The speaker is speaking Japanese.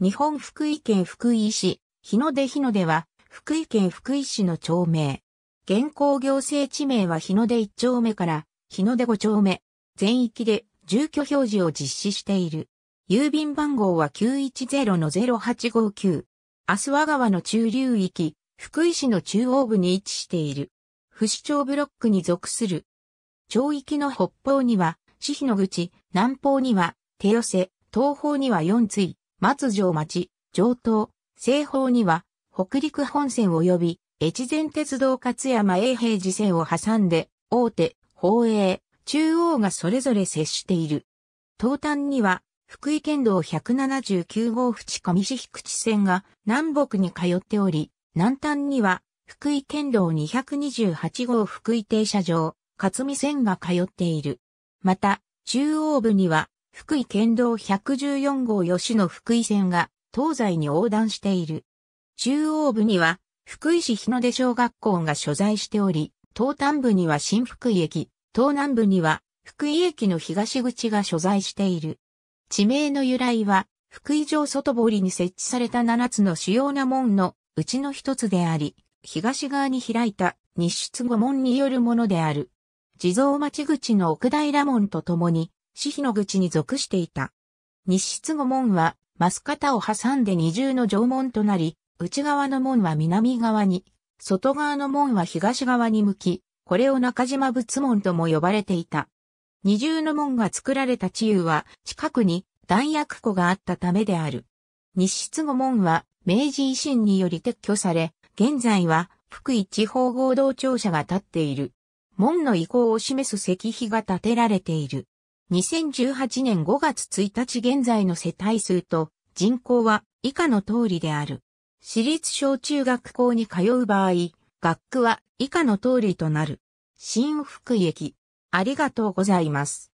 日本福井県福井市、日の出日の出は、福井県福井市の町名。現行行政地名は日の出1丁目から日の出5丁目。全域で住居表示を実施している。郵便番号は910-0859。明日和川の中流域、福井市の中央部に位置している。不死町ブロックに属する。町域の北方には、市日の口、南方には、手寄せ、東方には4い。松城町、城東、西方には、北陸本線及び、越前鉄道勝山永平寺線を挟んで、大手、宝永、中央がそれぞれ接している。東端には、福井県道179号淵上市菊池線が南北に通っており、南端には、福井県道228号福井停車場、勝見線が通っている。また、中央部には、福井県道114号吉野福井線が東西に横断している。中央部には福井市日の出小学校が所在しており、東端部には新福井駅、東南部には福井駅の東口が所在している。地名の由来は、福井城外堀に設置された7つの主要な門のうちの一つであり、東側に開いた日出後門によるものである。地蔵町口の奥平門とともに、私費の口に属していた。日室後門は、マ方を挟んで二重の城門となり、内側の門は南側に、外側の門は東側に向き、これを中島仏門とも呼ばれていた。二重の門が作られた地遊は、近くに弾薬庫があったためである。日室後門は、明治維新により撤去され、現在は、福井地方合同庁舎が建っている。門の意向を示す石碑が建てられている。2018年5月1日現在の世帯数と人口は以下の通りである。私立小中学校に通う場合、学区は以下の通りとなる。新福井駅。ありがとうございます。